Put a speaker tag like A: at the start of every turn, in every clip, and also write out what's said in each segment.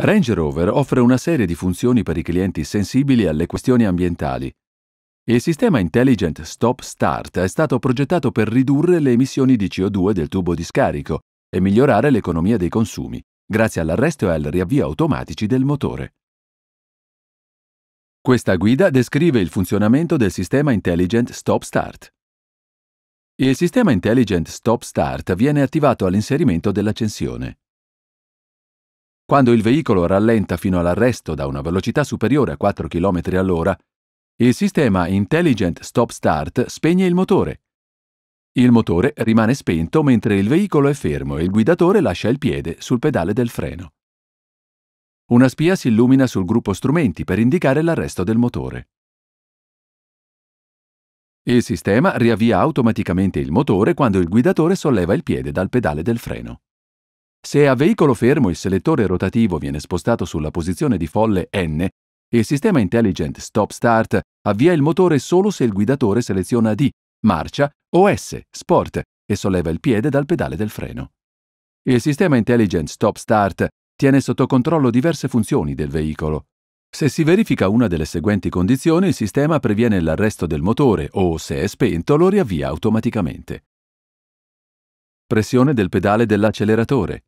A: Range Rover offre una serie di funzioni per i clienti sensibili alle questioni ambientali. Il sistema Intelligent Stop Start è stato progettato per ridurre le emissioni di CO2 del tubo di scarico e migliorare l'economia dei consumi, grazie all'arresto e al riavvio automatici del motore. Questa guida descrive il funzionamento del sistema Intelligent Stop Start. Il sistema Intelligent Stop Start viene attivato all'inserimento dell'accensione. Quando il veicolo rallenta fino all'arresto da una velocità superiore a 4 km all'ora, il sistema Intelligent Stop Start spegne il motore. Il motore rimane spento mentre il veicolo è fermo e il guidatore lascia il piede sul pedale del freno. Una spia si illumina sul gruppo strumenti per indicare l'arresto del motore. Il sistema riavvia automaticamente il motore quando il guidatore solleva il piede dal pedale del freno. Se a veicolo fermo il selettore rotativo viene spostato sulla posizione di folle N, il sistema intelligent Stop Start avvia il motore solo se il guidatore seleziona D, marcia, o S, sport, e solleva il piede dal pedale del freno. Il sistema intelligent Stop Start tiene sotto controllo diverse funzioni del veicolo. Se si verifica una delle seguenti condizioni, il sistema previene l'arresto del motore o, se è spento, lo riavvia automaticamente. Pressione del pedale dell'acceleratore.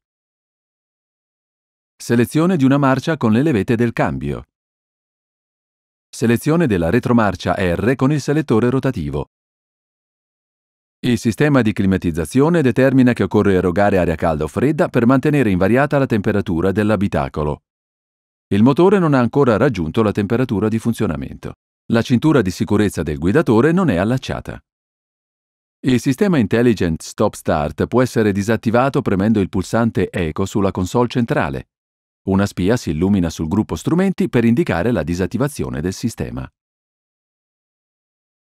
A: Selezione di una marcia con le levette del cambio. Selezione della retromarcia R con il selettore rotativo. Il sistema di climatizzazione determina che occorre erogare aria calda o fredda per mantenere invariata la temperatura dell'abitacolo. Il motore non ha ancora raggiunto la temperatura di funzionamento. La cintura di sicurezza del guidatore non è allacciata. Il sistema Intelligent Stop Start può essere disattivato premendo il pulsante Eco sulla console centrale. Una spia si illumina sul gruppo strumenti per indicare la disattivazione del sistema.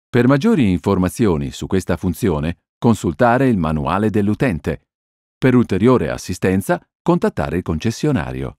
A: Per maggiori informazioni su questa funzione, consultare il manuale dell'utente. Per ulteriore assistenza, contattare il concessionario.